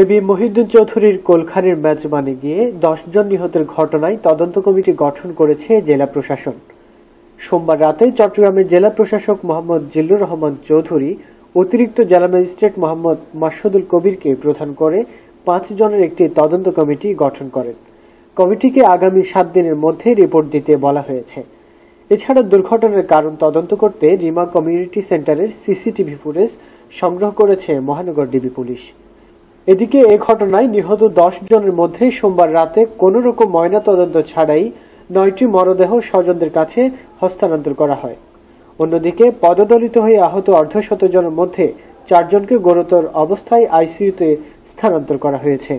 AB Mohidul চৌধুরীর কোলখানির মেজবানে গিয়ে দশজন নিহতের ঘটনায় তদন্ত কমিটি গঠন করেছে জেলা প্রশাসন সোমবার রাতে চট্টগ্রামের জেলা প্রশাসক মোহাম্মদ জিল্লুর রহমান চৌধুরী অতিরিক্ত জেলা ম্যাজিস্ট্রেট মোহাম্মদ মাসুদুল কবিরকে প্রধান করে পাঁচ জনের একটি তদন্ত কমিটি গঠন করেন কমিটিকে আগামী সাত দিনের মধ্যে রিপোর্ট দিতে বলা হয়েছে এছাড়া দুর্ঘটনার কারণ তদন্ত করতে রিমা কমিউনিটি সেন্টারের সিসিটিভি ফুটেজ সংগ্রহ করেছে মহানগর ডিবি পুলিশ এদিকে এ ঘটনায় নিহত দশ জনের মধ্যে সোমবার রাতে কোনো রকম ময়নাতদন্ত ছাড়াই নয়টি মরদেহ স্বজনদের কাছে হস্তান্তর করা হয় অন্যদিকে পদদলিত হয়ে আহত অর্ধশত জনের মধ্যে চারজনকে গুরুতর অবস্থায় আইসিইউতে স্থানান্তর করা হয়েছে